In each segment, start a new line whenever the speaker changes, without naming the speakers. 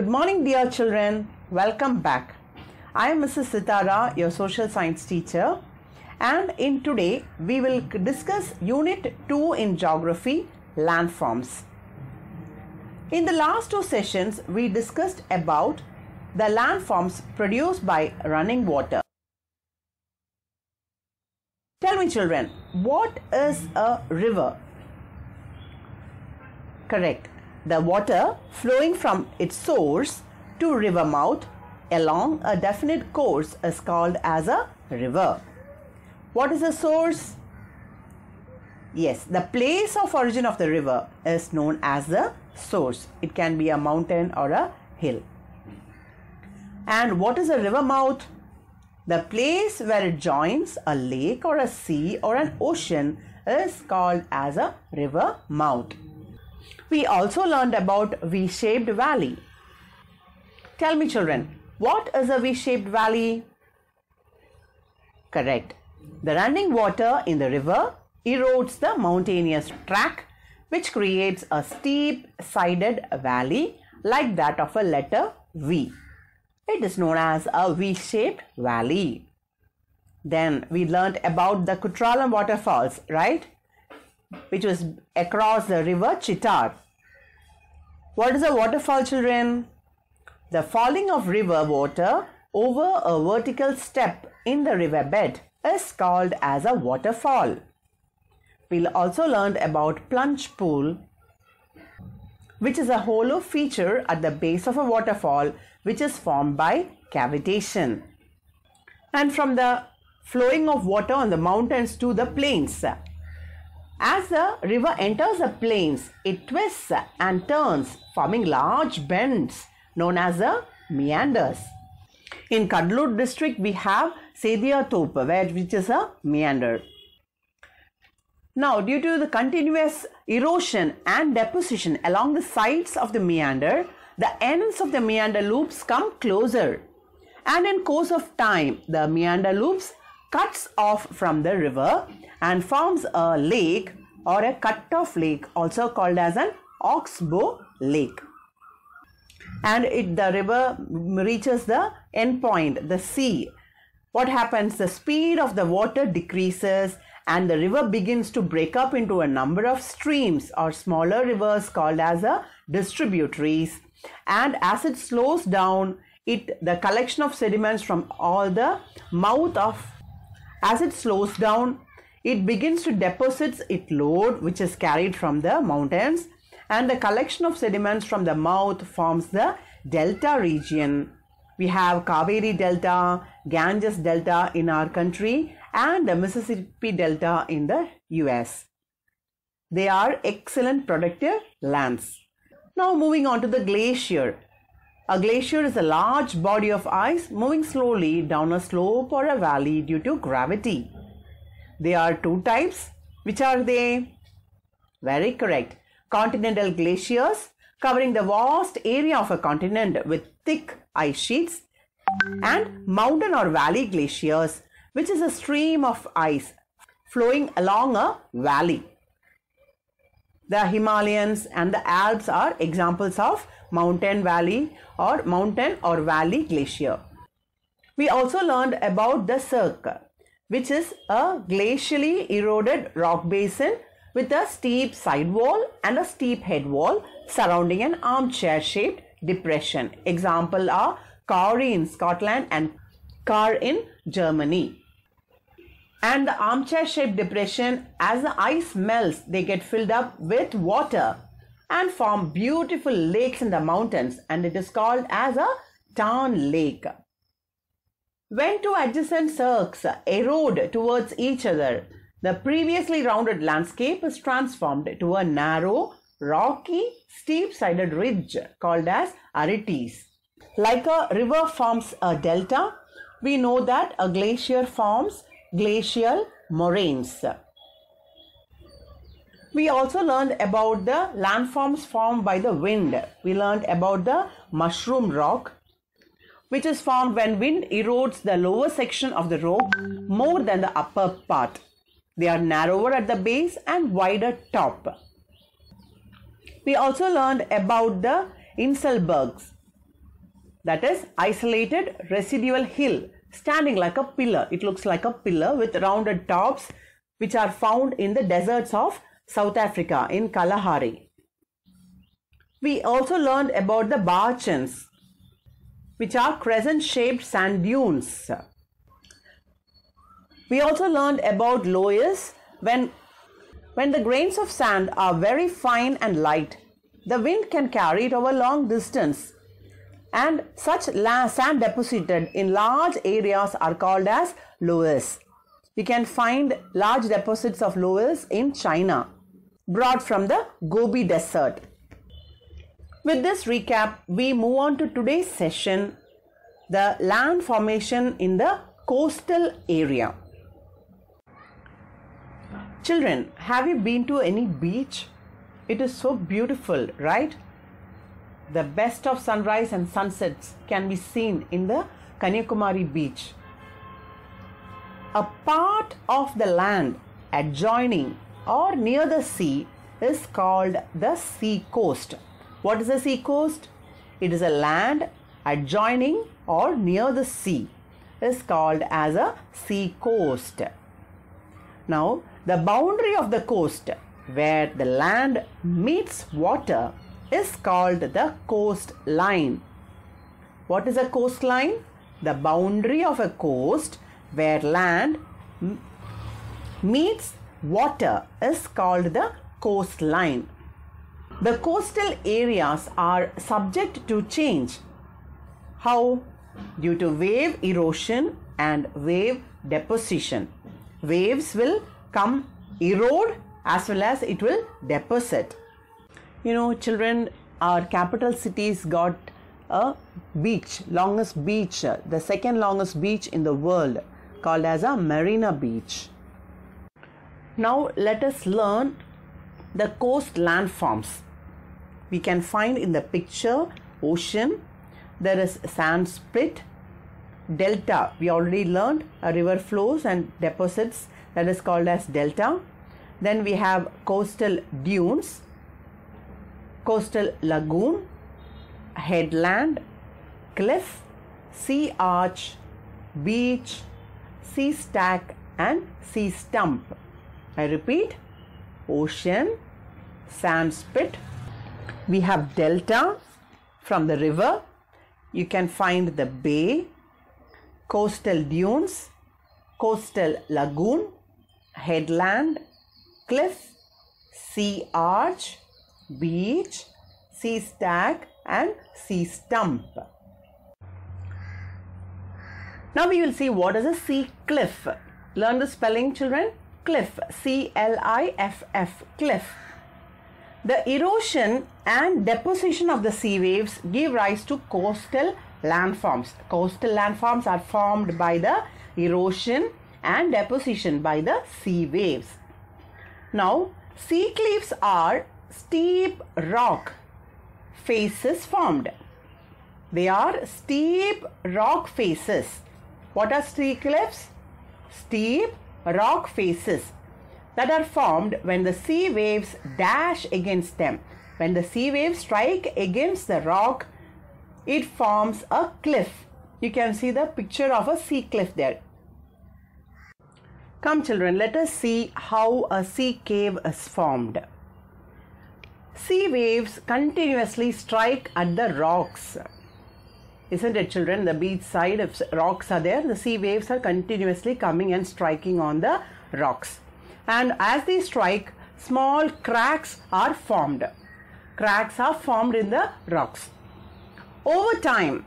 Good morning, dear children. Welcome back. I am Mrs. Sitara, your social science teacher. And in today, we will discuss Unit 2 in Geography, Landforms. In the last two sessions, we discussed about the landforms produced by running water. Tell me children, what is a river? Correct the water flowing from its source to river mouth along a definite course is called as a river. What is the source? Yes, the place of origin of the river is known as the source. It can be a mountain or a hill. And what is a river mouth? The place where it joins a lake or a sea or an ocean is called as a river mouth we also learned about V-shaped valley. Tell me children, what is a V-shaped valley? Correct. The running water in the river erodes the mountainous track which creates a steep-sided valley like that of a letter V. It is known as a V-shaped valley. Then we learned about the Kutralam waterfalls, right? which was across the river Chitar. What is a waterfall, children? The falling of river water over a vertical step in the riverbed is called as a waterfall. We'll also learned about plunge pool, which is a hollow feature at the base of a waterfall which is formed by cavitation. And from the flowing of water on the mountains to the plains, as the river enters the plains, it twists and turns, forming large bends known as the meanders. In Kadlur district, we have Sedia Thopa, which is a meander. Now, due to the continuous erosion and deposition along the sides of the meander, the ends of the meander loops come closer. And in course of time, the meander loops cuts off from the river and forms a lake or a cut-off lake also called as an oxbow lake and it the river reaches the end point the sea what happens the speed of the water decreases and the river begins to break up into a number of streams or smaller rivers called as a distributaries and as it slows down it the collection of sediments from all the mouth of as it slows down it begins to deposits its load which is carried from the mountains and the collection of sediments from the mouth forms the delta region. We have Kaveri Delta, Ganges Delta in our country and the Mississippi Delta in the US. They are excellent productive lands. Now moving on to the glacier. A glacier is a large body of ice moving slowly down a slope or a valley due to gravity. There are two types. Which are they? Very correct. Continental glaciers covering the vast area of a continent with thick ice sheets and mountain or valley glaciers which is a stream of ice flowing along a valley. The Himalayas and the Alps are examples of mountain valley or mountain or valley glacier. We also learned about the cirque which is a glacially eroded rock basin with a steep side wall and a steep head wall surrounding an armchair shaped depression. Example are Kauri in Scotland and Kar in Germany. And the armchair shaped depression as the ice melts they get filled up with water and form beautiful lakes in the mountains and it is called as a tarn lake. When two adjacent cirques erode towards each other, the previously rounded landscape is transformed to a narrow, rocky, steep-sided ridge called as arêtes. Like a river forms a delta, we know that a glacier forms glacial moraines. We also learned about the landforms formed by the wind. We learned about the mushroom rock which is formed when wind erodes the lower section of the rope more than the upper part. They are narrower at the base and wider top. We also learned about the Inselbergs, that is isolated residual hill standing like a pillar. It looks like a pillar with rounded tops which are found in the deserts of South Africa in Kalahari. We also learned about the Barchans, which are crescent shaped sand dunes. We also learned about loess when, when the grains of sand are very fine and light. The wind can carry it over long distance and such sand deposited in large areas are called as loess. We can find large deposits of loess in China brought from the Gobi Desert. With this recap, we move on to today's session the land formation in the coastal area. Children, have you been to any beach? It is so beautiful, right? The best of sunrise and sunsets can be seen in the Kanyakumari beach. A part of the land adjoining or near the sea is called the sea coast. What is a sea coast? It is a land adjoining or near the sea is called as a sea coast. Now, the boundary of the coast where the land meets water is called the coastline. What is a coastline? The boundary of a coast where land meets water is called the coastline. The coastal areas are subject to change. How? Due to wave erosion and wave deposition. Waves will come erode as well as it will deposit. You know, children, our capital cities got a beach, longest beach, uh, the second longest beach in the world, called as a Marina Beach. Now, let us learn the coast landforms we can find in the picture ocean there is sand split delta we already learned a river flows and deposits that is called as delta then we have coastal dunes coastal lagoon headland cliff sea arch beach sea stack and sea stump i repeat ocean sand spit we have delta from the river. You can find the bay, coastal dunes, coastal lagoon, headland, cliff, sea arch, beach, sea stack, and sea stump. Now we will see what is a sea cliff. Learn the spelling children. Cliff. C-L-I-F-F. Cliff. The erosion and deposition of the sea waves give rise to coastal landforms. Coastal landforms are formed by the erosion and deposition by the sea waves. Now, sea cliffs are steep rock faces formed. They are steep rock faces. What are sea cliffs? Steep rock faces that are formed when the sea waves dash against them. When the sea waves strike against the rock, it forms a cliff. You can see the picture of a sea cliff there. Come children, let us see how a sea cave is formed. Sea waves continuously strike at the rocks. Isn't it children, the beach side, if rocks are there, the sea waves are continuously coming and striking on the rocks and as they strike, small cracks are formed. Cracks are formed in the rocks. Over time,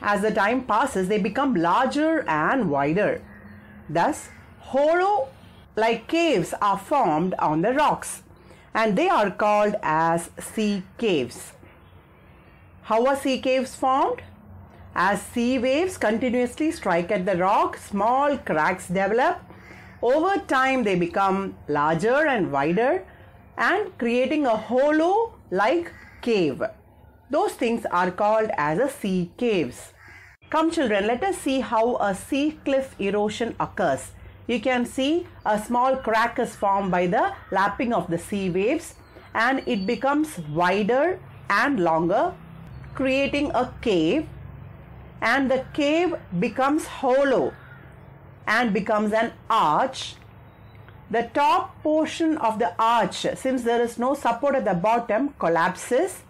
as the time passes, they become larger and wider. Thus, hollow like caves are formed on the rocks and they are called as sea caves. How are sea caves formed? As sea waves continuously strike at the rock, small cracks develop over time, they become larger and wider and creating a hollow like cave. Those things are called as a sea caves. Come children, let us see how a sea cliff erosion occurs. You can see a small crack is formed by the lapping of the sea waves and it becomes wider and longer creating a cave and the cave becomes hollow and becomes an arch. The top portion of the arch, since there is no support at the bottom, collapses,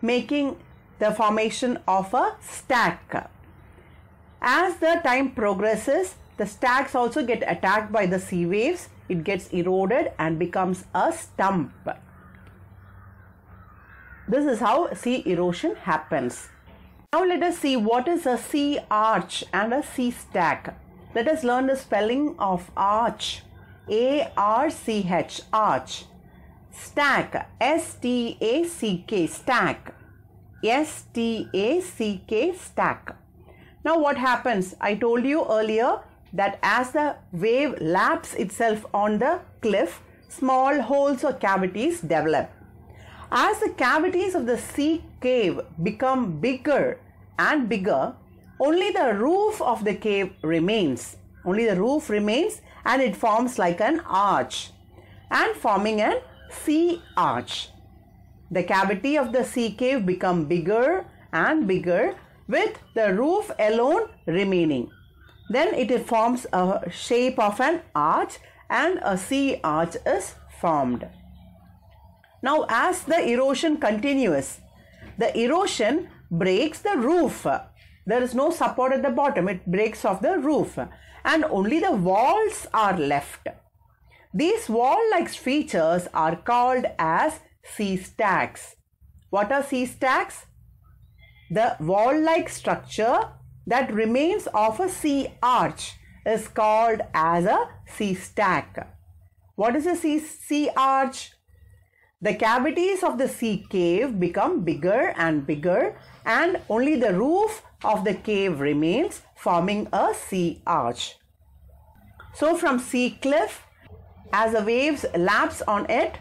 making the formation of a stack. As the time progresses, the stacks also get attacked by the sea waves. It gets eroded and becomes a stump. This is how sea erosion happens. Now let us see what is a sea arch and a sea stack. Let us learn the spelling of arch. A-R-C-H, arch. Stack, S-T-A-C-K, stack. S-T-A-C-K, stack. Now what happens? I told you earlier that as the wave laps itself on the cliff, small holes or cavities develop. As the cavities of the sea cave become bigger and bigger, only the roof of the cave remains. Only the roof remains and it forms like an arch and forming an sea arch. The cavity of the sea cave become bigger and bigger with the roof alone remaining. Then it forms a shape of an arch and a sea arch is formed. Now as the erosion continues, the erosion breaks the roof there is no support at the bottom it breaks off the roof and only the walls are left these wall-like features are called as sea stacks what are sea stacks the wall-like structure that remains of a sea arch is called as a sea stack what is a sea, sea arch the cavities of the sea cave become bigger and bigger and only the roof of the cave remains forming a sea arch. So from sea cliff, as the waves lapse on it,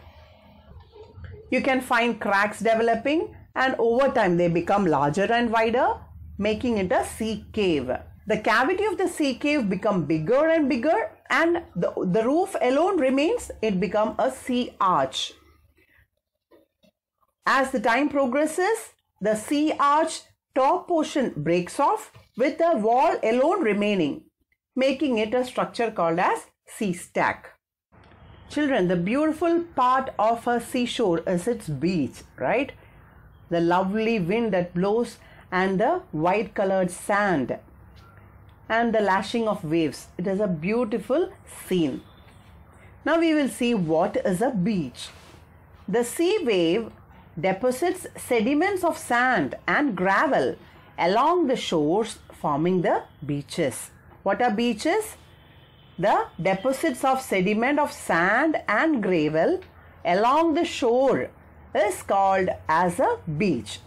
you can find cracks developing and over time they become larger and wider, making it a sea cave. The cavity of the sea cave become bigger and bigger and the, the roof alone remains, it become a sea arch. As the time progresses, the sea arch top portion breaks off with the wall alone remaining, making it a structure called as sea-stack. Children, the beautiful part of a seashore is its beach, right? The lovely wind that blows and the white colored sand and the lashing of waves. It is a beautiful scene. Now we will see what is a beach. The sea wave deposits sediments of sand and gravel along the shores forming the beaches. What are beaches? The deposits of sediment of sand and gravel along the shore is called as a beach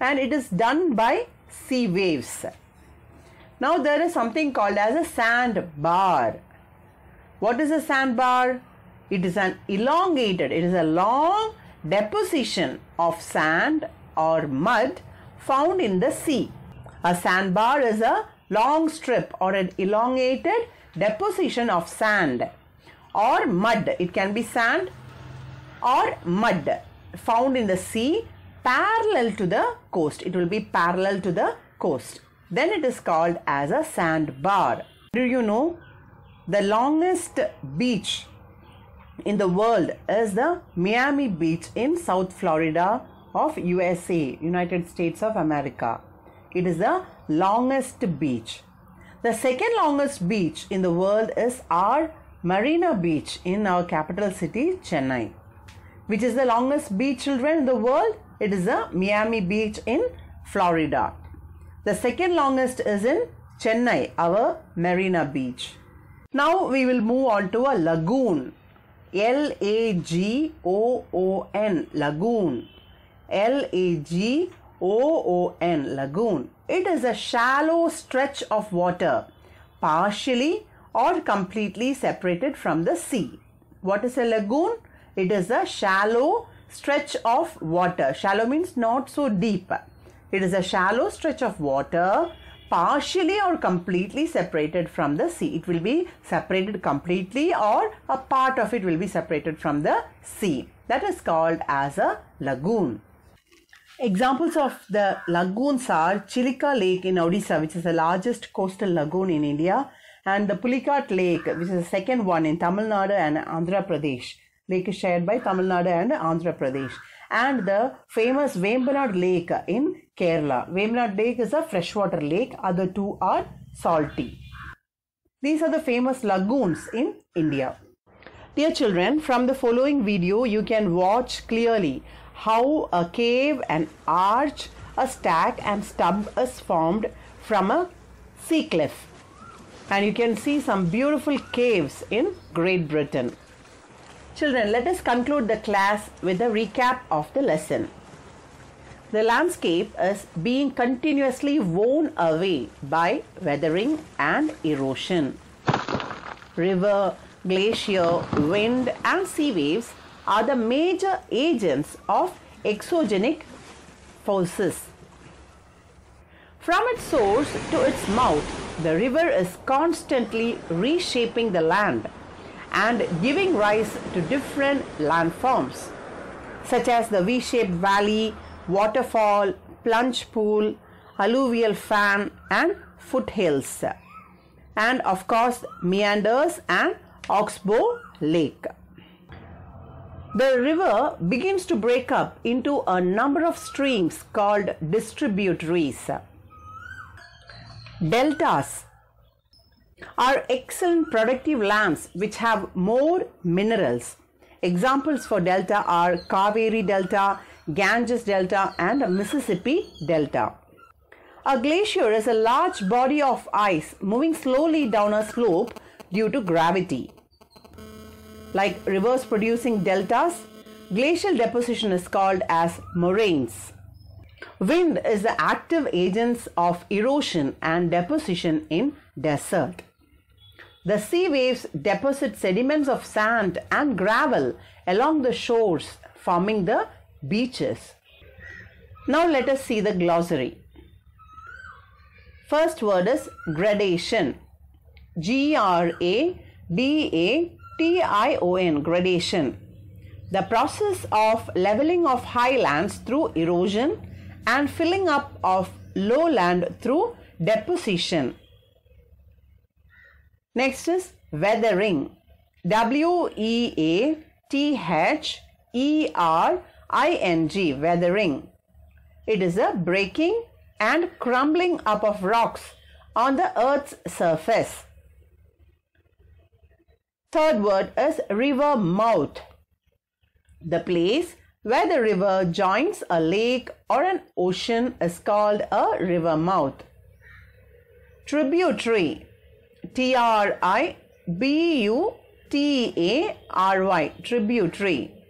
and it is done by sea waves. Now there is something called as a sandbar. What is a sandbar? It is an elongated, it is a long deposition of sand or mud found in the sea. A sandbar is a long strip or an elongated deposition of sand or mud. It can be sand or mud found in the sea parallel to the coast. It will be parallel to the coast. Then it is called as a sandbar. Do you know the longest beach in the world is the Miami Beach in South Florida of USA, United States of America. It is the longest beach. The second longest beach in the world is our Marina Beach in our capital city, Chennai. Which is the longest beach, children, in the world? It is the Miami Beach in Florida. The second longest is in Chennai, our Marina Beach. Now we will move on to a lagoon L A G O O N lagoon. L A G O O N lagoon. It is a shallow stretch of water, partially or completely separated from the sea. What is a lagoon? It is a shallow stretch of water. Shallow means not so deep. It is a shallow stretch of water partially or completely separated from the sea. It will be separated completely or a part of it will be separated from the sea. That is called as a lagoon. Examples of the lagoons are Chilika Lake in Odisha, which is the largest coastal lagoon in India, and the Pulikat Lake, which is the second one in Tamil Nadu and Andhra Pradesh. Lake is shared by Tamil Nadu and Andhra Pradesh. And the famous Vembanad Lake in Kerala. Vemnad Lake is a freshwater lake, other two are salty. These are the famous lagoons in India. Dear children, from the following video, you can watch clearly how a cave, an arch, a stack and stub is formed from a sea cliff. And you can see some beautiful caves in Great Britain. Children, let us conclude the class with a recap of the lesson. The landscape is being continuously worn away by weathering and erosion. River, glacier, wind and sea waves are the major agents of exogenic forces. From its source to its mouth, the river is constantly reshaping the land and giving rise to different landforms such as the V-shaped valley, waterfall, plunge pool, alluvial fan and foothills and of course meanders and oxbow lake. The river begins to break up into a number of streams called distributaries. Deltas are excellent productive lands which have more minerals. Examples for delta are Kaveri Delta, Ganges Delta and the Mississippi Delta. A glacier is a large body of ice moving slowly down a slope due to gravity. Like rivers producing deltas, glacial deposition is called as moraines. Wind is the active agents of erosion and deposition in desert. The sea waves deposit sediments of sand and gravel along the shores forming the beaches. Now let us see the glossary. First word is gradation. G R A D A T I O N gradation. The process of leveling of highlands through erosion and filling up of lowland through deposition. Next is weathering. W E A T H E R ing, weathering. It is a breaking and crumbling up of rocks on the earth's surface. Third word is river mouth. The place where the river joins a lake or an ocean is called a river mouth. Tributary T R I B U T A R Y Tributary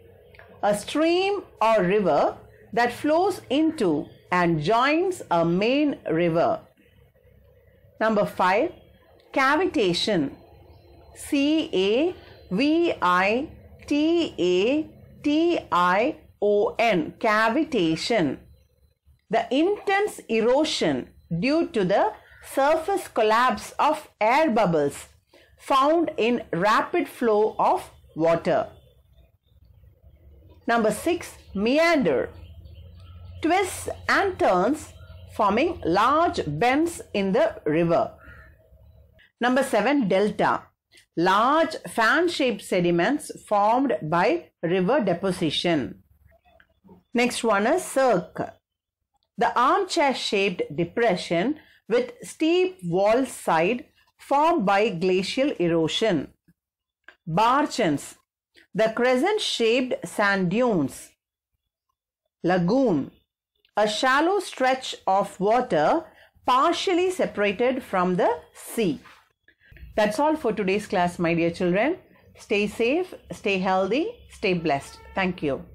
a stream or river that flows into and joins a main river. Number 5. Cavitation C A V I T A T I O N Cavitation The intense erosion due to the surface collapse of air bubbles found in rapid flow of water. Number 6. Meander. Twists and turns forming large bends in the river. Number 7. Delta. Large fan-shaped sediments formed by river deposition. Next one is cirque. The armchair-shaped depression with steep wall side formed by glacial erosion. Barchans the crescent-shaped sand dunes. Lagoon. A shallow stretch of water partially separated from the sea. That's all for today's class, my dear children. Stay safe, stay healthy, stay blessed. Thank you.